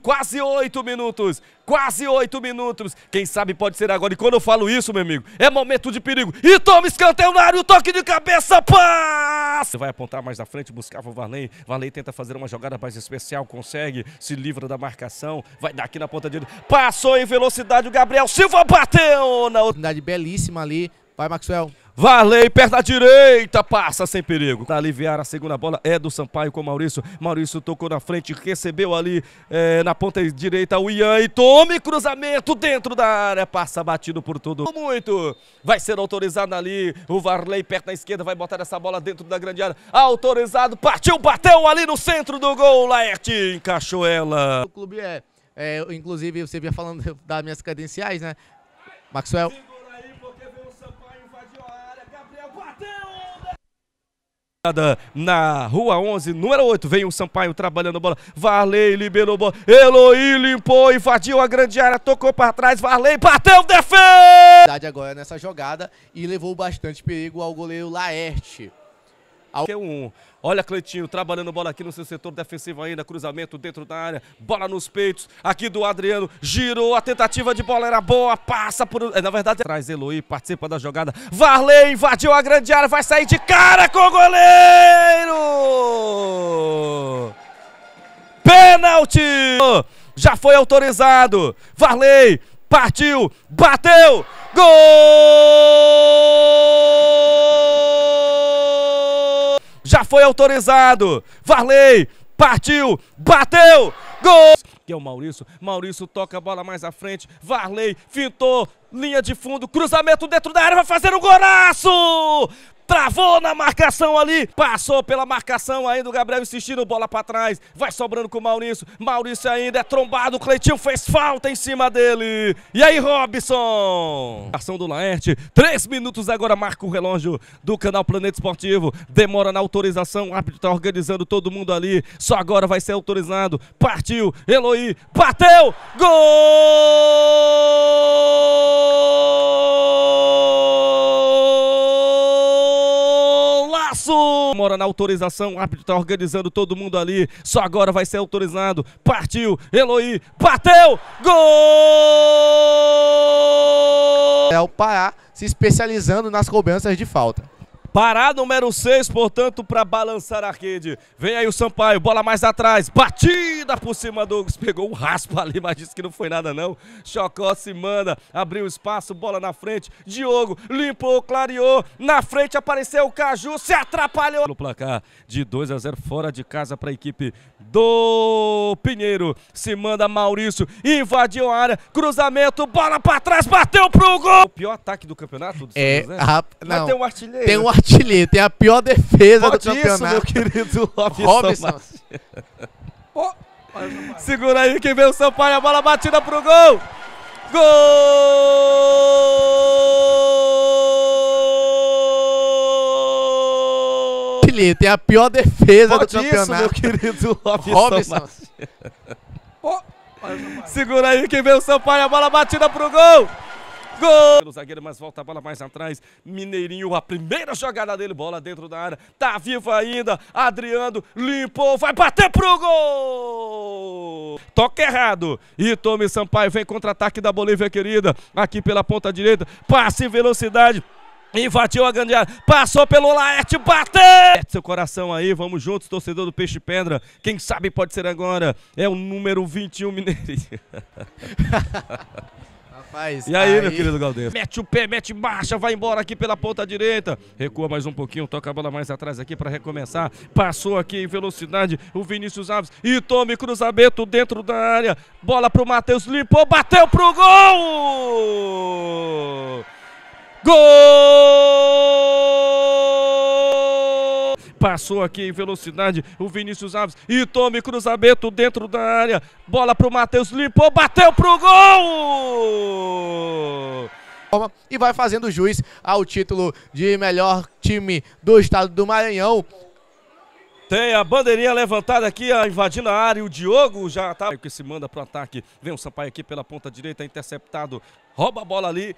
quase oito minutos, quase oito minutos. Quem sabe pode ser agora. E quando eu falo isso, meu amigo, é momento de perigo. E toma escanteio na área, o toque de cabeça, passa! Você vai apontar mais na frente, buscava o Varley. Varley tenta fazer uma jogada mais especial, consegue, se livra da marcação, vai daqui na ponta dele. Passou em velocidade o Gabriel Silva, bateu na outra. Belíssima ali, vai Maxwell. Varley, da direita, passa sem perigo. para aliviar a segunda bola, é do Sampaio com Maurício. Maurício tocou na frente, recebeu ali é, na ponta direita o Ian e tome cruzamento dentro da área. Passa batido por tudo. Muito, vai ser autorizado ali. O Varley, perto da esquerda, vai botar essa bola dentro da grande área. Autorizado, partiu, bateu ali no centro do gol. Laerte encaixou ela. O clube é, é inclusive, você vinha falando das minhas credenciais, né? Maxwell. na rua 11, número 8, vem o Sampaio trabalhando bola, Varley liberou bola, Eloy limpou, invadiu a grande área, tocou para trás, Varley bateu, defende! Agora nessa jogada e levou bastante perigo ao goleiro Laerte qualquer é um. Olha Cleitinho trabalhando bola aqui no seu setor defensivo ainda, cruzamento dentro da área, bola nos peitos, aqui do Adriano, girou, a tentativa de bola era boa, passa por... É, na verdade, traz Eloy, participa da jogada, Varley invadiu a grande área, vai sair de cara com o goleiro! Pênalti! Já foi autorizado, Varley partiu, bateu, gol! foi autorizado. Varley partiu, bateu, gol! Que é o Maurício. Maurício toca a bola mais à frente. Varley fintou, linha de fundo, cruzamento dentro da área, vai fazer o um golaço! travou na marcação ali, passou pela marcação ainda o Gabriel insistindo, bola para trás, vai sobrando com o Maurício, Maurício ainda é trombado, o Cleitinho fez falta em cima dele, e aí Robson! Ação do Laerte, três minutos agora, marca o relógio do canal Planeta Esportivo, demora na autorização, o árbitro tá organizando todo mundo ali, só agora vai ser autorizado, partiu, Eloy, bateu, gol! mora na autorização. O árbitro tá organizando todo mundo ali. Só agora vai ser autorizado. Partiu. Eloy. Bateu. Gol! É o Pará se especializando nas cobranças de falta. Pará número 6, portanto, para balançar a rede. Vem aí o Sampaio, bola mais atrás, batida por cima do Douglas, pegou um raspo ali, mas disse que não foi nada não. Chocó se manda, abriu espaço, bola na frente. Diogo limpou, clareou, na frente apareceu o Caju, se atrapalhou. No placar de 2 a 0 fora de casa para a equipe do Pinheiro. Se manda Maurício, invadiu a área, cruzamento, bola para trás, bateu pro gol. O pior ataque do campeonato do São é, José. A... Não, mas tem um artilheiro. Tem um artilheiro artilheiro, tem a pior defesa Pode do isso, campeonato. meu querido Robson. Robson. segura aí que vem o Sampaio, a bola batida pro gol. Gol! Artilheiro, tem a pior defesa Pode do isso, campeonato. meu querido Robson. Robson. segura aí que vem o Sampaio, a bola batida pro gol. Gol! Pelo zagueiro, mas volta a bola mais atrás. Mineirinho, a primeira jogada dele, bola dentro da área. Tá vivo ainda. Adriano limpou, vai bater pro gol! Toque errado. E Tome Sampaio vem contra-ataque da Bolívia querida. Aqui pela ponta direita. Passe em velocidade. Invadiu a grande área, passou pelo Laerte, bateu! Seu coração aí, vamos juntos, torcedor do Peixe Pedra. Quem sabe pode ser agora. É o número 21 Mineirinho. Rapaz, e aí, aí, meu querido Galdêncio? Mete o pé, mete marcha, vai embora aqui pela ponta direita. Recua mais um pouquinho, toca a bola mais atrás aqui para recomeçar. Passou aqui em velocidade o Vinícius Alves. E tome cruzamento dentro da área. Bola pro Matheus, limpou, bateu pro gol! Gol! Passou aqui em velocidade o Vinícius Alves. E tome cruzamento dentro da área. Bola pro Matheus, limpou, bateu pro gol! E vai fazendo juiz ao título de melhor time do estado do Maranhão. Tem a bandeirinha levantada aqui, invadindo a área. O Diogo já tá. Que se manda pro ataque. Vem o Sampaio aqui pela ponta direita, interceptado rouba a bola ali,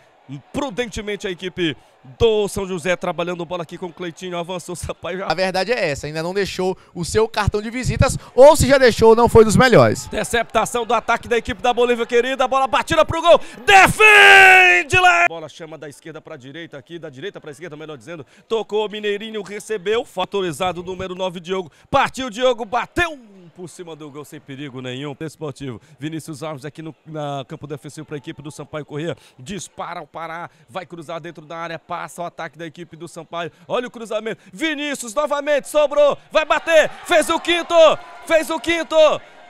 prudentemente a equipe do São José trabalhando bola aqui com o Cleitinho, avançou o Sampaio. Já... A verdade é essa, ainda não deixou o seu cartão de visitas, ou se já deixou, não foi dos melhores. Deceptação do ataque da equipe da Bolívia querida, bola batida pro gol, defende lá! Bola chama da esquerda pra direita aqui, da direita pra esquerda, melhor dizendo, tocou o Mineirinho, recebeu, Fatorizado o número 9 Diogo, partiu Diogo, bateu por cima do gol sem perigo nenhum. desportivo Vinícius Alves aqui no na campo defensivo para a equipe do Sampaio Corrêa. Dispara o Pará, vai cruzar dentro da área, passa o ataque da equipe do Sampaio. Olha o cruzamento. Vinícius novamente sobrou, vai bater, fez o quinto, fez o quinto.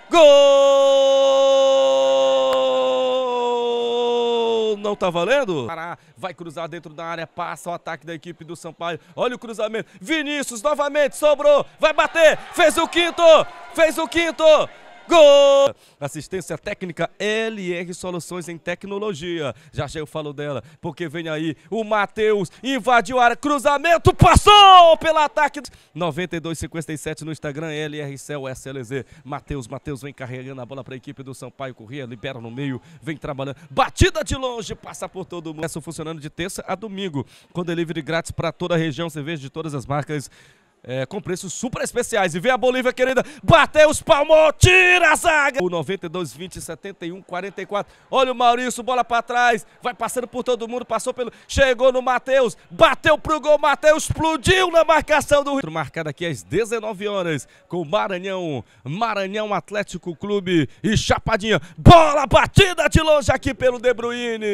Gol! Não tá valendo? Pará vai cruzar dentro da área, passa o ataque da equipe do Sampaio. Olha o cruzamento. Vinícius novamente sobrou, vai bater, fez o quinto, fez o quinto. Gol! Assistência técnica LR Soluções em Tecnologia. Já já eu falo dela, porque vem aí o Matheus, invadiu a área, cruzamento, passou pelo ataque. 92,57 no Instagram, LR Cel SLZ. Matheus, Matheus vem carregando a bola para a equipe do Sampaio Corrêa, libera no meio, vem trabalhando. Batida de longe, passa por todo mundo. Essa funcionando de terça a domingo, com delivery é grátis para toda a região, cerveja de todas as marcas é, com preços super especiais. E vem a Bolívia querida, bateu os palmos, tira a zaga! O 92, 20, 71, 44. Olha o Maurício, bola para trás, vai passando por todo mundo, passou pelo. Chegou no Matheus, bateu pro gol, Matheus explodiu na marcação do Rio. Marcado aqui às 19 horas com o Maranhão, Maranhão Atlético Clube e Chapadinha. Bola batida de longe aqui pelo De Bruyne.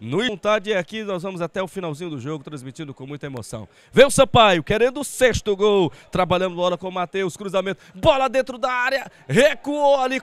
No vontade é aqui, nós vamos até o finalzinho do jogo, transmitindo com muita emoção. Vem o Sampaio, querendo o sexto do gol. Trabalhando bola com o Matheus, cruzamento. Bola dentro da área. Recuou ali.